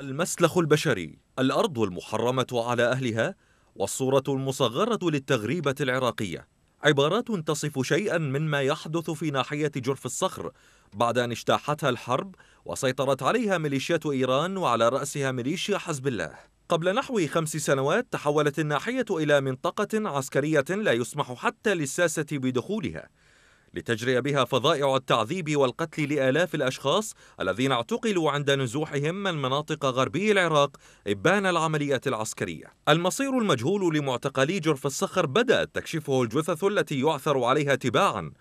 المسلخ البشري الأرض المحرمة على أهلها والصورة المصغرة للتغريبة العراقية عبارات تصف شيئا مما يحدث في ناحية جرف الصخر بعد أن اجتاحتها الحرب وسيطرت عليها ميليشيات إيران وعلى رأسها ميليشيا حزب الله قبل نحو خمس سنوات تحولت الناحية إلى منطقة عسكرية لا يسمح حتى للساسة بدخولها لتجري بها فظائع التعذيب والقتل لآلاف الأشخاص الذين اعتقلوا عند نزوحهم من مناطق غربي العراق إبان العمليات العسكرية المصير المجهول لمعتقلي جرف الصخر بدأت تكشفه الجثث التي يعثر عليها تباعا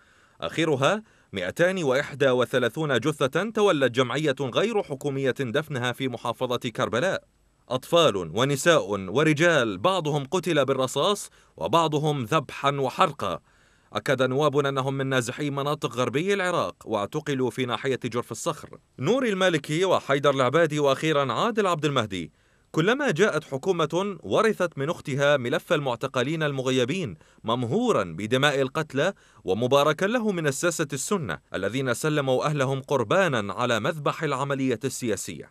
آخرها 231 جثة تولت جمعية غير حكومية دفنها في محافظة كربلاء أطفال ونساء ورجال بعضهم قتل بالرصاص وبعضهم ذبحا وحرقا أكد نواب أنهم من نازحي مناطق غربي العراق واعتقلوا في ناحية جرف الصخر نور المالكي وحيدر العبادي وأخيرا عادل عبد المهدي كلما جاءت حكومة ورثت من أختها ملف المعتقلين المغيبين ممهورا بدماء القتلى ومباركا له من الساسة السنة الذين سلموا أهلهم قربانا على مذبح العملية السياسية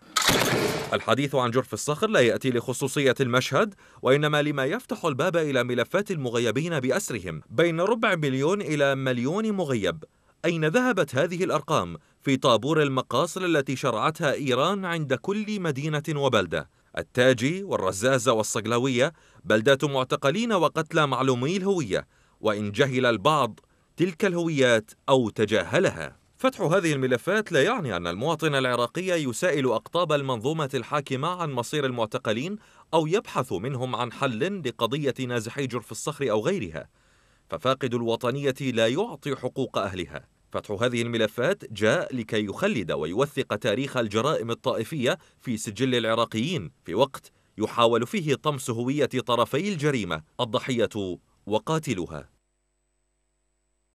الحديث عن جرف الصخر لا يأتي لخصوصية المشهد وإنما لما يفتح الباب إلى ملفات المغيبين بأسرهم بين ربع مليون إلى مليون مغيب أين ذهبت هذه الأرقام في طابور المقاصر التي شرعتها إيران عند كل مدينة وبلدة التاجي والرزازة والصقلاوية بلدات معتقلين وقتلى معلومي الهوية وإن جهل البعض تلك الهويات أو تجاهلها فتح هذه الملفات لا يعني أن المواطن العراقي يسائل أقطاب المنظومة الحاكمة عن مصير المعتقلين أو يبحث منهم عن حل لقضية نازحي جرف الصخر أو غيرها ففاقد الوطنية لا يعطي حقوق أهلها فتح هذه الملفات جاء لكي يخلد ويوثق تاريخ الجرائم الطائفية في سجل العراقيين في وقت يحاول فيه طمس هوية طرفي الجريمة الضحية وقاتلها